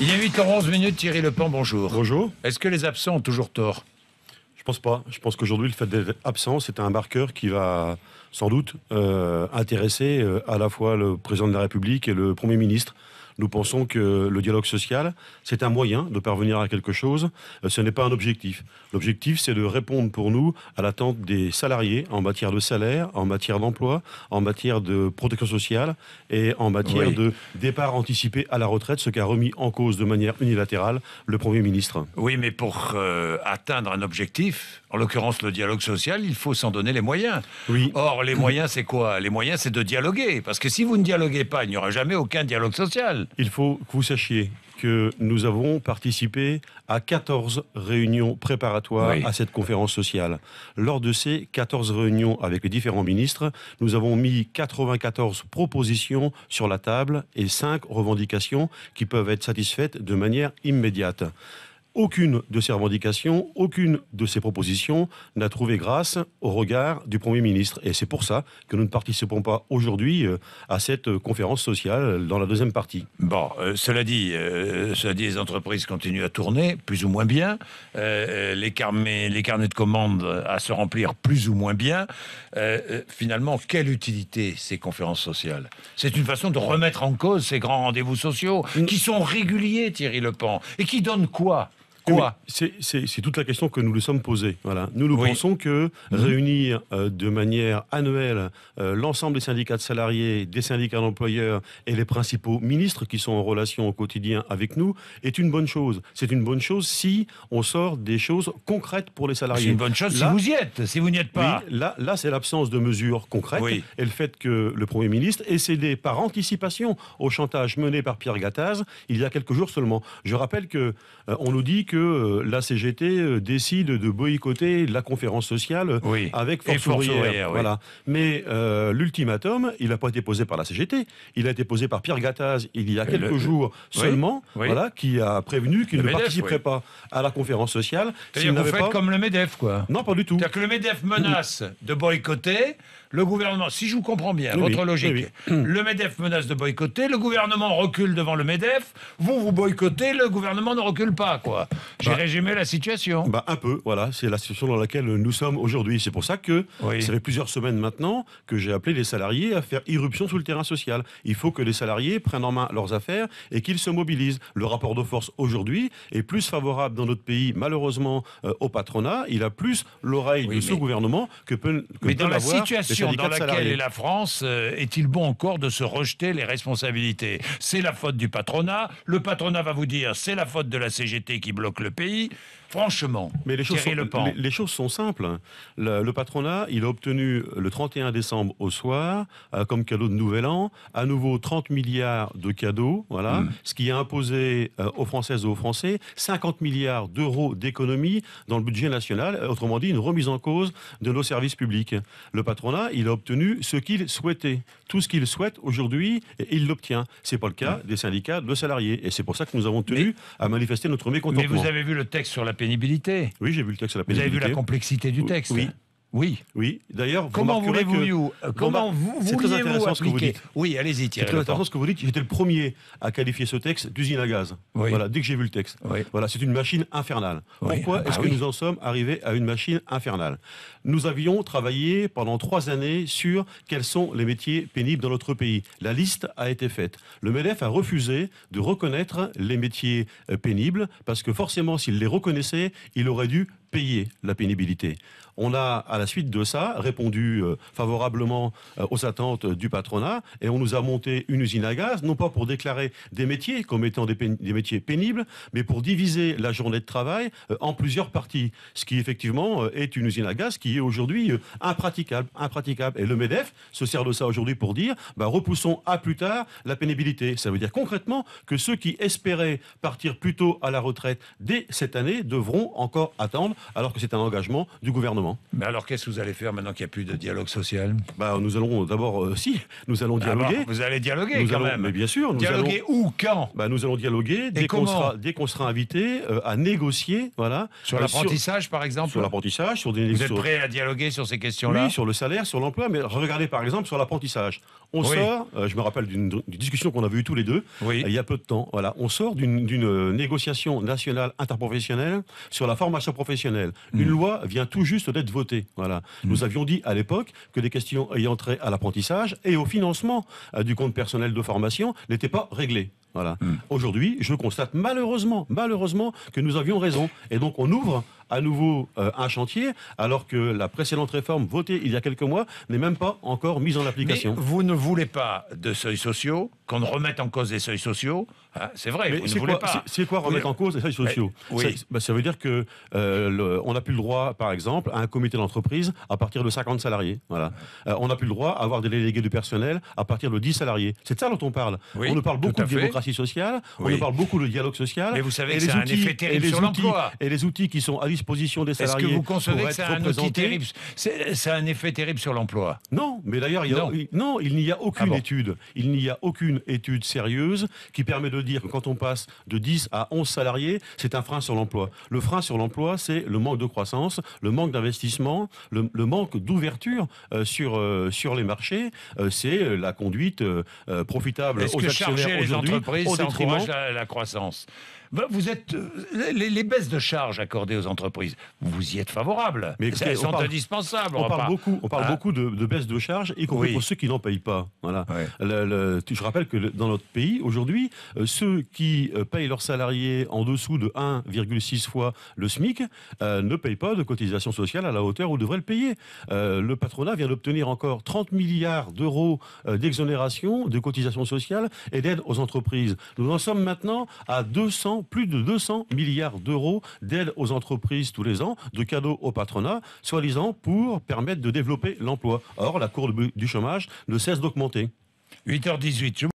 Il est 8h11 minutes, Thierry Lepan, bonjour. Bonjour. Est-ce que les absents ont toujours tort Je pense pas. Je pense qu'aujourd'hui, le fait d'être absent, c'est un marqueur qui va sans doute euh, intéresser euh, à la fois le président de la République et le Premier ministre. Nous pensons que le dialogue social, c'est un moyen de parvenir à quelque chose. Euh, ce n'est pas un objectif. L'objectif, c'est de répondre pour nous à l'attente des salariés en matière de salaire, en matière d'emploi, en matière de protection sociale et en matière de départ anticipé à la retraite, ce qu'a remis en cause de manière unilatérale le Premier ministre. Oui, mais pour euh, atteindre un objectif, en l'occurrence le dialogue social, il faut s'en donner les moyens. Or, les moyens, c'est quoi Les moyens, c'est de dialoguer. Parce que si vous ne dialoguez pas, il n'y aura jamais aucun dialogue social. Il faut que vous sachiez que nous avons participé à 14 réunions préparatoires à cette conférence sociale. Lors de ces 14 réunions avec les différents ministres, nous avons mis 94 propositions sur la table et 5 revendications qui peuvent être satisfaites de manière immédiate. Aucune de ces revendications, aucune de ces propositions n'a trouvé grâce au regard du Premier ministre. Et c'est pour ça que nous ne participons pas aujourd'hui euh, à cette conférence sociale dans la deuxième partie. Bon, euh, cela, dit, euh, cela dit, les entreprises continuent à tourner, plus ou moins bien. les, carnets, les carnets de commandes à se remplir, plus ou moins bien. finalement, quelle utilité ces conférences sociales C'est une façon de remettre en cause ces grands rendez-vous sociaux qui sont réguliers, Thierry Le Pen, et qui donnent quoi c'est toute la question que nous nous sommes posée. Voilà. Nous, nous pensons que mhm. réunir euh, de manière annuelle euh, l'ensemble des syndicats de salariés, des syndicats d'employeurs et les principaux ministres qui sont en relation au quotidien avec nous est une bonne chose. C'est une bonne chose si on sort des choses concrètes pour les salariés. C'est une bonne chose si vous y êtes. Si vous n'y êtes pas. là, là c'est l'absence de mesures concrètes et le fait que le Premier ministre ait cédé par anticipation au chantage mené par Pierre Gattaz il y a quelques jours seulement. Je rappelle que euh, on nous dit que que euh, la CGT euh, décide de boycotter la conférence sociale euh, avec Force, voilà. Mais l'ultimatum, il n'a pas été posé par la CGT, il a été posé par Pierre Gattaz il y a quelques jours seulement, voilà, qui a prévenu qu'il ne participerait pas à la conférence sociale. C'est-à-dire vous faites comme le MEDEF, quoi. Non, pas du tout. C'est-à-dire que le MEDEF menace de boycotter le gouvernement, si je vous comprends bien, votre logique, hmm. le MEDEF menace de boycotter, le gouvernement recule devant le MEDEF, vous, vous boycottez, le gouvernement ne recule pas, quoi. J'ai bah, résumé la situation. Bah, un peu, voilà, c'est la situation dans laquelle nous sommes aujourd'hui. C'est pour ça que ça fait plusieurs semaines maintenant que j'ai appelé les salariés à faire irruption sur le terrain social. Il faut que les salariés prennent en main leurs affaires et qu'ils se mobilisent. Le rapport de force aujourd'hui est plus favorable dans notre pays, malheureusement, euh, au patronat. Il a plus l'oreille de ce gouvernement que peut, mais dans la situation dans laquelle est la France, euh, est-il bon encore de se rejeter les responsabilités C'est la faute du patronat. Le patronat va vous dire c'est la faute de la CGT qui bloque le pays. Franchement, mais les choses, sont, le les, les choses sont simples. Le, patronat, il a obtenu le 31 décembre au soir, euh, comme cadeau de Nouvel An, à nouveau 30 milliards de cadeaux, voilà, hmm. ce qui a imposé euh, aux Françaises et aux Français 50 milliards d'euros d'économie dans le budget national, autrement dit une remise en cause de nos services publics. Le patronat, il a obtenu ce qu'il souhaitait. Tout ce qu'il souhaite aujourd'hui, il l'obtient. C'est pas le cas des syndicats de salariés. Et c'est pour ça que nous avons tenu à manifester notre mécontentement. Mais vous avez vu le texte sur la pénibilité Oui, j'ai vu le texte sur la pénibilité. Vous avez vu la complexité du texte Oui, oui. Oui. D'ailleurs, comment voulez que... comment vous, vous, très ce que vous dites. Oui, allez-y. C'est très intéressant ce que vous dites. J'étais le premier à qualifier ce texte d'usine à gaz. Voilà, dès que j'ai vu le texte. Voilà, c'est une machine infernale. Pourquoi ah est-ce bah que nous en sommes arrivés à une machine infernale Nous avions travaillé pendant trois années sur quels sont les métiers pénibles dans notre pays. La liste a été faite. Le Medef a refusé de reconnaître les métiers euh, pénibles parce que forcément, s'il les reconnaissait, il aurait dû payer la pénibilité. On a, à la suite de ça, répondu euh, favorablement euh, aux attentes du patronat et on nous a monté une usine à gaz, non pas pour déclarer des métiers comme étant des, métiers pénibles, mais pour diviser la journée de travail euh, en plusieurs parties. Ce qui, effectivement, est une usine à gaz qui est aujourd'hui impraticable, impraticable. Et le MEDEF se sert de ça aujourd'hui pour dire, bah, repoussons à plus tard la pénibilité. Ça veut dire concrètement que ceux qui espéraient partir plus tôt à la retraite dès cette année devront encore attendre, alors que c'est un engagement du gouvernement. Mais alors qu'est-ce que vous allez faire maintenant qu'il n'y a plus de dialogue social bah, Nous allons euh, d'abord, euh, si, nous allons ah bah, dialoguer. vous allez dialoguer quand même. bien sûr. dialoguer où Quand bah, Nous allons dialoguer dès qu'on sera, invité euh, à négocier. Voilà, sur l'apprentissage, par exemple Sur l'apprentissage, sur des Vous êtes prêt à dialoguer sur ces questions-là Oui, sur le salaire, sur l'emploi. Mais regardez, par exemple, sur l'apprentissage. On sort, euh, je me rappelle d'une discussion qu'on avait eue tous les deux, euh, il y a peu de temps, voilà, on sort d'une euh, négociation nationale interprofessionnelle sur la formation professionnelle. Mm. Une loi vient tout juste d'être votée. Voilà. Mm. Nous avions dit à l'époque que des questions ayant trait à l'apprentissage et au financement du compte personnel de formation n'étaient pas réglées. Voilà. Mm. Aujourd'hui, je constate malheureusement, malheureusement que nous avions raison. Et donc on ouvre à nouveau euh, un chantier, alors que la précédente réforme votée il y a quelques mois n'est même pas encore mise en application. vous ne voulez pas de seuils sociaux, qu'on remette en cause des seuils sociaux. Hein, c'est vrai, vous ne voulez pas. C'est quoi remettre en cause des seuils sociaux ça, bah, ça, veut dire que euh, on n'a plus le droit, par exemple, à un comité d'entreprise à partir de 50 salariés. Voilà. Euh, on n'a plus le droit à avoir des délégués du personnel à partir de 10 salariés. C'est de ça dont on parle. on ne parle beaucoup de démocratie sociale, on ne parle beaucoup de dialogue social. Mais vous savez c'est un effet terrible sur l'emploi. Et les outils qui sont à disposition des Est-ce que vous concevez que c'est un outil terrible C'est un effet terrible sur l'emploi Non, mais d'ailleurs, il, non. il n'y a aucune ah étude. Il n'y a aucune étude sérieuse qui permet de dire que quand on passe de 10 à 11 salariés, c'est un frein sur l'emploi. Le frein sur l'emploi, c'est le manque de croissance, le manque d'investissement, le, manque d'ouverture euh, sur, euh, sur les marchés. Euh, c'est la conduite profitable aux actionnaires aujourd'hui au détriment la, la croissance. Bah, vous êtes euh, les, baisses de charges accordées aux entreprises, vous y êtes favorable. Mais elles sont indispensables. On, parle beaucoup, on parle ah. beaucoup de, baisses de charges, y compris pour ceux qui n'en payent pas. Voilà. je rappelle que dans notre pays aujourd'hui, euh, ceux qui euh, payent leurs salariés en dessous de 1,6 fois le SMIC ne payent pas de cotisations sociales à la hauteur où devraient le payer. le patronat vient d'obtenir encore 30 milliards d'euros d'exonération de cotisations sociales et d'aide aux entreprises. Nous en sommes maintenant à 200 plus de 200 milliards d'euros d'aide aux entreprises tous les ans, de cadeaux au patronat, soi-disant pour permettre de développer l'emploi. Or, la courbe du chômage ne cesse d'augmenter. 8h18.